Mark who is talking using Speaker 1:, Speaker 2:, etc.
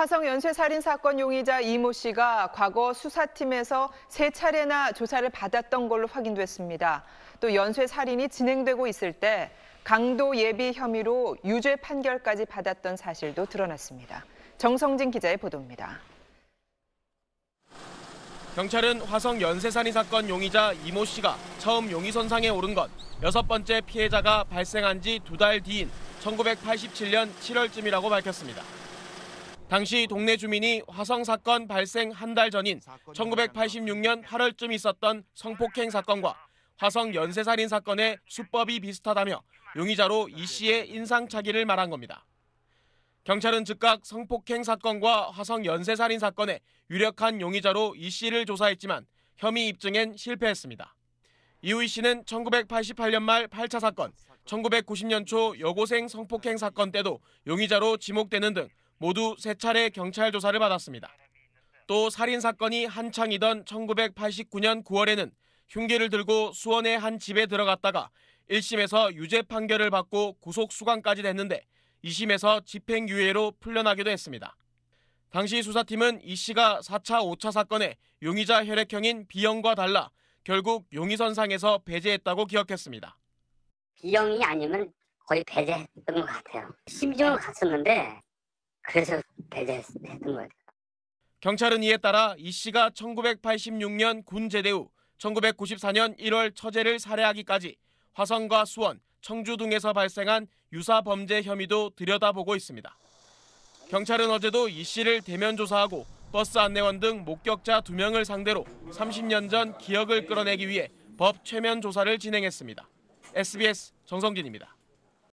Speaker 1: 화성 연쇄 살인 사건 용의자 이모 씨가 과거 수사팀에서 세 차례나 조사를 받았던 걸로 확인됐습니다. 또 연쇄 살인이 진행되고 있을 때 강도 예비 혐의로 유죄 판결까지 받았던 사실도 드러났습니다. 정성진 기자의 보도입니다.
Speaker 2: 경찰은 화성 연쇄 살인 사건 용의자 이모 씨가 처음 용의 선상에 오른 건 여섯 번째 피해자가 발생한 지 두 달 뒤인 1987년 7월쯤이라고 밝혔습니다. 당시 동네 주민이 화성 사건 발생 한 달 전인 1986년 8월쯤 있었던 성폭행 사건과 화성 연쇄살인 사건의 수법이 비슷하다며 용의자로 이 씨의 인상착의를 말한 겁니다. 경찰은 즉각 성폭행 사건과 화성 연쇄살인 사건의 유력한 용의자로 이 씨를 조사했지만 혐의 입증엔 실패했습니다. 이후 이 씨는 1988년 말 8차 사건, 1990년 초 여고생 성폭행 사건 때도 용의자로 지목되는 등 모두 세 차례 경찰 조사를 받았습니다. 또 살인 사건이 한창이던 1989년 9월에는 흉기를 들고 수원의 한 집에 들어갔다가 1심에서 유죄 판결을 받고 구속 수감까지 됐는데 2심에서 집행유예로 풀려나기도 했습니다. 당시 수사팀은 이 씨가 4차, 5차 사건에 용의자 혈액형인 B형과 달라 결국 용의선상에서 배제했다고 기억했습니다.
Speaker 1: B형이 아니면 거의 배제했던 것 같아요. 심증을 갔었는데 그래서 배제했던 것 같아요.
Speaker 2: 경찰은 이에 따라 이 씨가 1986년 군 제대 후 1994년 1월 처제를 살해하기까지 화성과 수원, 청주 등에서 발생한 유사 범죄 혐의도 들여다보고 있습니다. 경찰은 어제도 이 씨를 대면 조사하고 버스 안내원 등 목격자 2명을 상대로 30년 전 기억을 끌어내기 위해 법 최면 조사를 진행했습니다. SBS 정성진입니다.